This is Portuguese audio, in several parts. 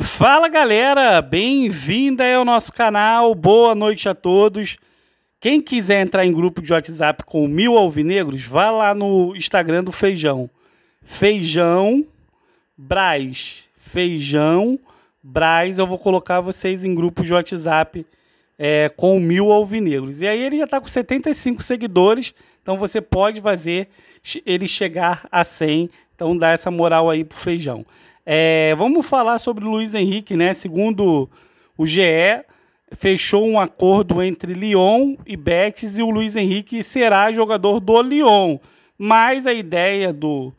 Fala galera, bem-vinda ao nosso canal, boa noite a todos. Quem quiser entrar em grupo de WhatsApp com mil alvinegros, vá lá no Instagram do Feijão. Feijão Braz. Feijão Braz, eu vou colocar vocês em grupo de WhatsApp é, com mil alvinegros. E aí ele já está com 75 seguidores, então você pode fazer ele chegar a 100. Então dá essa moral aí pro Feijão. É, vamos falar sobre o Luiz Henrique, né? Segundo o GE, fechou um acordo entre Lyon e Betis e o Luiz Henrique será jogador do Lyon. Mas a ideia do,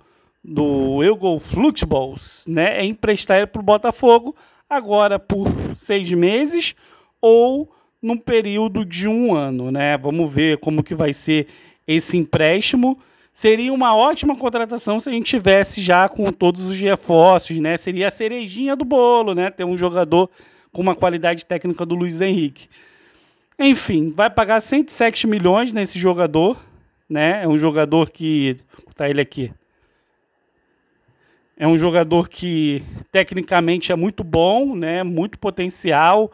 do Eugol Flutbols né, é emprestar ele para o Botafogo agora por seis meses ou num período de um ano, né? Vamos ver como que vai ser esse empréstimo seria uma ótima contratação se a gente tivesse já com todos os reforços, né? Seria a cerejinha do bolo, né? Ter um jogador com uma qualidade técnica do Luiz Henrique. Enfim, vai pagar 107 milhões nesse jogador, né? É um jogador que tá ele aqui. É um jogador que tecnicamente é muito bom, né? Muito potencial,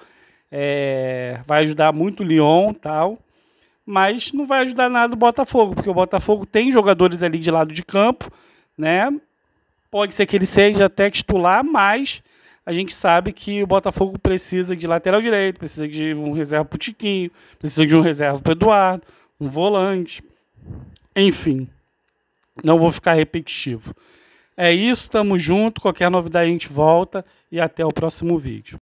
é... vai ajudar muito o Lyon, tal mas não vai ajudar nada o Botafogo, porque o Botafogo tem jogadores ali de lado de campo, né? Pode ser que ele seja até titular, mas a gente sabe que o Botafogo precisa de lateral direito, precisa de um reserva para o Tiquinho, precisa de um reserva para Eduardo, um volante. Enfim, não vou ficar repetitivo. É isso, tamo junto. Qualquer novidade a gente volta e até o próximo vídeo.